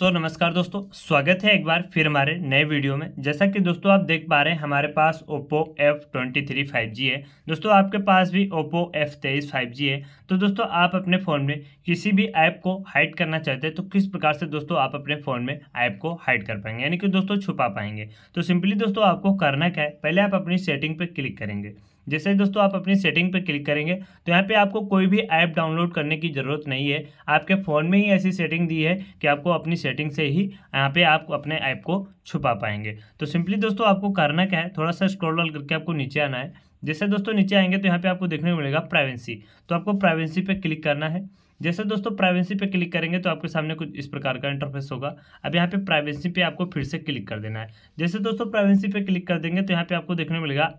सो so, नमस्कार दोस्तों स्वागत है एक बार फिर हमारे नए वीडियो में जैसा कि दोस्तों आप देख पा रहे हैं हमारे पास Oppo F twenty three five G है दोस्तों आपके पास भी ओप्पो एफ तेईस फाइव जी है तो दोस्तों आप अपने फ़ोन में किसी भी ऐप को हाइड करना चाहते हैं तो किस प्रकार से दोस्तों आप अपने फ़ोन में ऐप को हाइड कर पाएंगे यानी कि दोस्तों छुपा पाएंगे तो सिंपली दोस्तों आपको करना क्या है पहले आप अपनी सेटिंग पर क्लिक करेंगे जैसे दोस्तों आप अपनी सेटिंग पर क्लिक करेंगे तो यहाँ पे आपको कोई भी ऐप डाउनलोड करने की ज़रूरत नहीं है आपके फ़ोन में ही ऐसी सेटिंग दी है कि आपको अपनी सेटिंग से ही यहाँ पे आप अपने ऐप को छुपा पाएंगे तो सिंपली दोस्तों आपको करना क्या है थोड़ा सा स्क्रॉल करके आपको नीचे आना है जैसे दोस्तों नीचे आएंगे तो यहाँ पर आपको देखने को मिलेगा प्राइवेंसी तो आपको प्राइवेंसी पर क्लिक करना है जैसे दोस्तों प्राइवेसी पे क्लिक करेंगे तो आपके सामने कुछ इस प्रकार का इंटरफेस होगा अब यहाँ पे प्राइवेसी पे आपको फिर से क्लिक कर देना है जैसे दोस्तों प्राइवेसी पे क्लिक कर देंगे तो यहाँ पे आपको देखने मिलेगा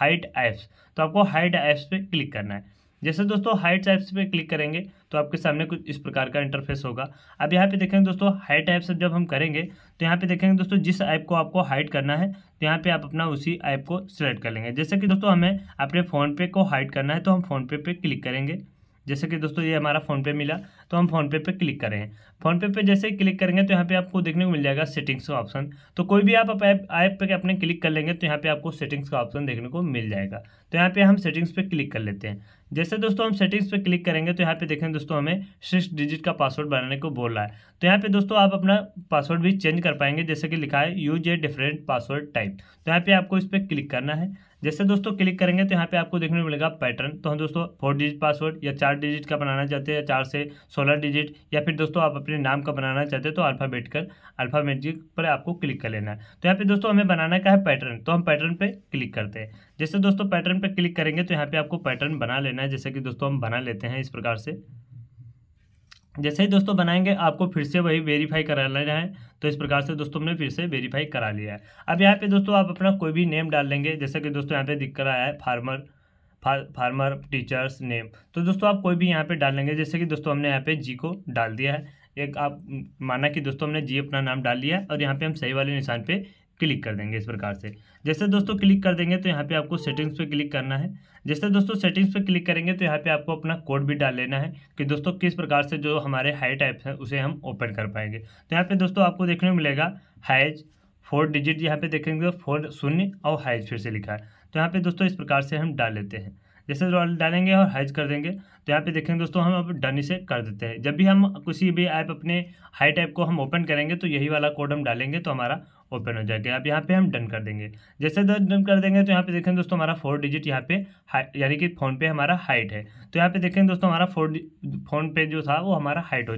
हाइट ऐप्स तो आपको हाइट ऐप्स पे क्लिक करना है जैसे दोस्तों हाइट ऐप्स पे क्लिक करेंगे तो आपके सामने कुछ इस प्रकार का इंटरफेस होगा अब यहाँ पे देखेंगे दोस्तों हाइट ऐप्स जब हम करेंगे तो यहाँ पे देखेंगे दोस्तों जिस ऐप को आपको हाइट करना है तो यहाँ पे आप अपना उसी ऐप को सिलेक्ट कर लेंगे जैसे कि दोस्तों हमें अपने फ़ोनपे को हाइट करना है तो हम फ़ोनपे पे क्लिक करेंगे जैसे कि दोस्तों ये हमारा फ़ोनपे मिला तो हम फ़ोनपे पे क्लिक करें फ़ोनपे पे जैसे क्लिक करेंगे तो यहाँ पे आपको देखने को मिल जाएगा सेटिंग्स का ऑप्शन तो कोई भी आप ऐप पे अपने क्लिक कर लेंगे तो यहाँ पे आपको सेटिंग्स का ऑप्शन देखने को मिल जाएगा तो यहाँ पे हम सेटिंग्स पे क्लिक कर लेते हैं जैसे दोस्तों हम सेटिंग्स पे क्लिक करेंगे तो यहाँ पे देखें दोस्तों हमें सिक्स डिजिट का पासवर्ड बनाने को बोल रहा है तो यहाँ पे दोस्तों आप अपना पासवर्ड भी चेंज कर पाएंगे जैसे कि लिखा है use a different password type तो यहाँ पे आपको इस पर क्लिक करना है जैसे दोस्तों क्लिक करेंगे तो यहाँ पे आपको देखने को मिलेगा पैटर्न तो हम दोस्तों फोर डिजिट पासवर्ड या चार डिजिट का बनाना चाहते हैं चार से सोलह डिजिट या फिर दोस्तों आप अपने नाम का बनाना चाहते हैं तो अल्फ़ाबेट कर अल्फ़ाबेटिक पर आपको क्लिक कर लेना है तो यहाँ पे दोस्तों हमें बनाना का है पैटर्न तो हम पैटर्न पर क्लिक करते हैं जैसे दोस्तों पैटर्न पर क्लिक करेंगे तो यहाँ पर आपको पैटर्न बना लेना है जैसे कि दोस्तों हम बना लेते हैं इस प्रकार से जैसे ही दोस्तों बनाएंगे आपको फिर से वही वेरीफाई करा लेना है तो इस प्रकार से दोस्तों हमने फिर से वेरीफाई करा लिया है अब यहाँ पे दोस्तों आप अपना कोई भी नेम डाल लेंगे जैसे कि दोस्तों यहाँ पे दिख रहा है फार्मर फार्मर टीचर्स नेम तो दोस्तों आप कोई भी यहाँ पे डाल लेंगे जैसे कि दोस्तों हमने यहाँ पे जी को डाल दिया है एक आप माना कि दोस्तों हमने जी अपना नाम डाल लिया और यहाँ पे हम सही वाले निशान पे क्लिक कर देंगे इस प्रकार से जैसे दोस्तों क्लिक कर देंगे तो यहाँ पे आपको सेटिंग्स पे क्लिक करना है जैसे दोस्तों सेटिंग्स पे क्लिक करेंगे तो यहाँ पे आपको अपना कोड भी डाल लेना है कि दोस्तों किस प्रकार से जो हमारे हाई टाइप है उसे हम ओपन कर पाएंगे तो यहाँ पे दोस्तों आपको देखने को मिलेगा हाइज फोर डिजिट यहाँ पे देखेंगे फोर तो शून्य और हाइज फिर से लिखा है तो यहाँ पे दोस्तों इस प्रकार से हम डाल लेते हैं जैसे डालेंगे और हाइज कर देंगे तो यहाँ पे देखेंगे दोस्तों हम अब डन इसे कर देते हैं जब भी हम किसी भी ऐप अपने हाई टाइप को हम ओपन करेंगे तो यही वाला कोड हम डालेंगे तो हमारा ओपन हो जाएगा अब यहाँ पे हम डन कर देंगे जैसे डन कर देंगे तो यहाँ पे देखेंगे दोस्तों हमारा फोर डिजिट यहाँ पे यानी कि फ़ोन पे हमारा हाइट है तो यहाँ पे देखेंगे दोस्तों हमारा फोर फोन पे जो था वो हमारा हाइट हो